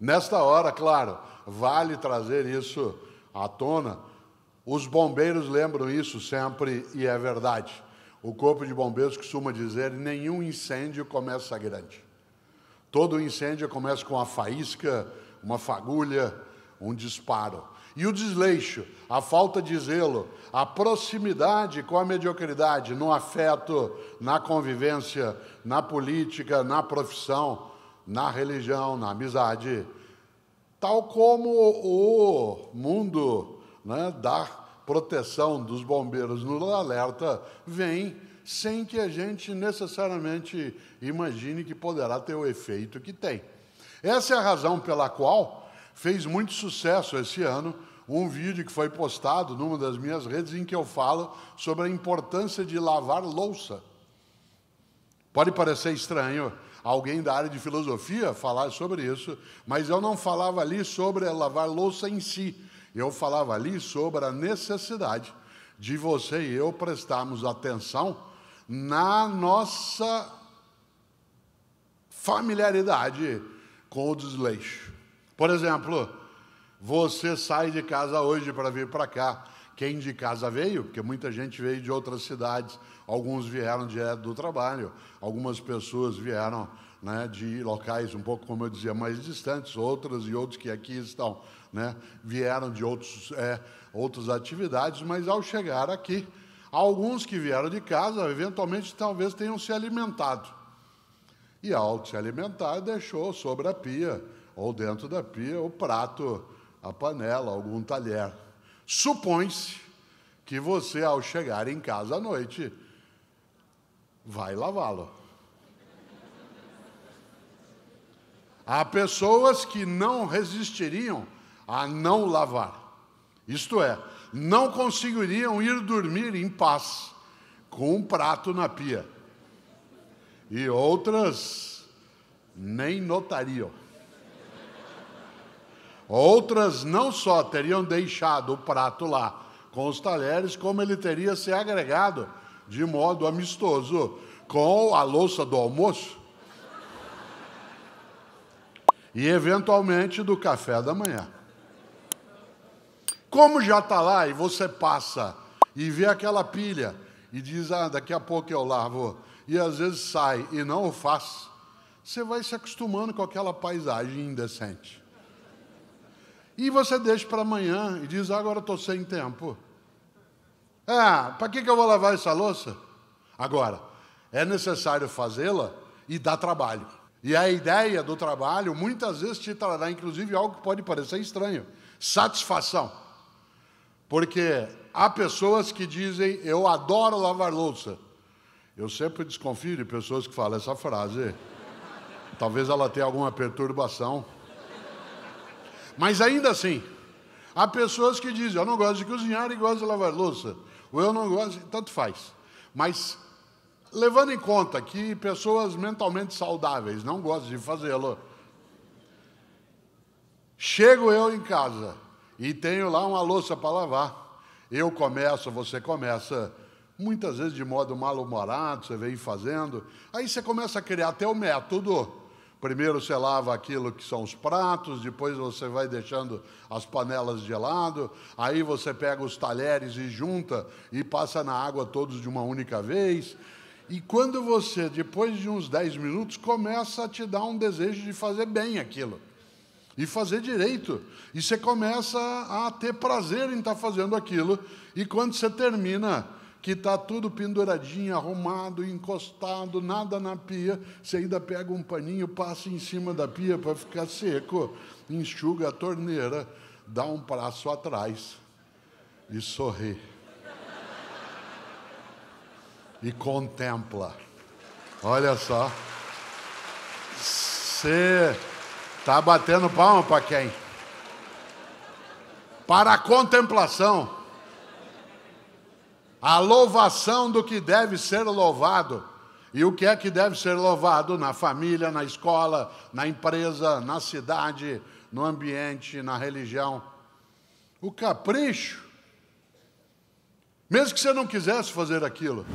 Nesta hora, claro, vale trazer isso à tona. Os bombeiros lembram isso sempre e é verdade. O Corpo de Bombeiros costuma dizer: nenhum incêndio começa grande. Todo incêndio começa com uma faísca, uma fagulha, um disparo. E o desleixo, a falta de zelo, a proximidade com a mediocridade, no afeto, na convivência, na política, na profissão, na religião, na amizade, tal como o mundo né, da proteção dos bombeiros no alerta vem sem que a gente necessariamente imagine que poderá ter o efeito que tem. Essa é a razão pela qual fez muito sucesso esse ano um vídeo que foi postado numa das minhas redes em que eu falo sobre a importância de lavar louça. Pode parecer estranho alguém da área de filosofia falar sobre isso, mas eu não falava ali sobre lavar louça em si, eu falava ali sobre a necessidade de você e eu prestarmos atenção na nossa familiaridade com o desleixo. Por exemplo, você sai de casa hoje para vir para cá quem de casa veio, porque muita gente veio de outras cidades, alguns vieram direto do trabalho, algumas pessoas vieram né, de locais um pouco, como eu dizia, mais distantes, outras e outros que aqui estão, né, vieram de outros, é, outras atividades, mas ao chegar aqui, alguns que vieram de casa, eventualmente talvez tenham se alimentado. E ao se alimentar, deixou sobre a pia, ou dentro da pia, o prato, a panela, algum talher. Supõe-se que você, ao chegar em casa à noite, vai lavá-lo. Há pessoas que não resistiriam a não lavar. Isto é, não conseguiriam ir dormir em paz com um prato na pia. E outras nem notariam. Outras não só teriam deixado o prato lá com os talheres, como ele teria se agregado de modo amistoso com a louça do almoço e, eventualmente, do café da manhã. Como já está lá e você passa e vê aquela pilha e diz, ah, daqui a pouco eu lavo, e às vezes sai e não o faz, você vai se acostumando com aquela paisagem indecente. E você deixa para amanhã e diz: ah, agora estou sem tempo. Ah, é, para que, que eu vou lavar essa louça? Agora, é necessário fazê-la e dá trabalho. E a ideia do trabalho muitas vezes te trará, inclusive, algo que pode parecer estranho: satisfação. Porque há pessoas que dizem, eu adoro lavar louça. Eu sempre desconfio de pessoas que falam essa frase. Talvez ela tenha alguma perturbação. Mas ainda assim, há pessoas que dizem: eu não gosto de cozinhar e gosto de lavar louça, ou eu não gosto, tanto faz. Mas levando em conta que pessoas mentalmente saudáveis não gostam de fazê-lo, chego eu em casa e tenho lá uma louça para lavar. Eu começo, você começa, muitas vezes de modo mal-humorado, você vem fazendo. Aí você começa a criar até o método Primeiro você lava aquilo que são os pratos, depois você vai deixando as panelas de lado, aí você pega os talheres e junta e passa na água todos de uma única vez. E quando você, depois de uns 10 minutos, começa a te dar um desejo de fazer bem aquilo e fazer direito. E você começa a ter prazer em estar tá fazendo aquilo, e quando você termina, que está tudo penduradinho, arrumado, encostado, nada na pia, você ainda pega um paninho, passa em cima da pia para ficar seco, enxuga a torneira, dá um passo atrás e sorri. E contempla. Olha só. Você está batendo palma para quem? Para a contemplação a louvação do que deve ser louvado. E o que é que deve ser louvado? Na família, na escola, na empresa, na cidade, no ambiente, na religião. O capricho. Mesmo que você não quisesse fazer aquilo.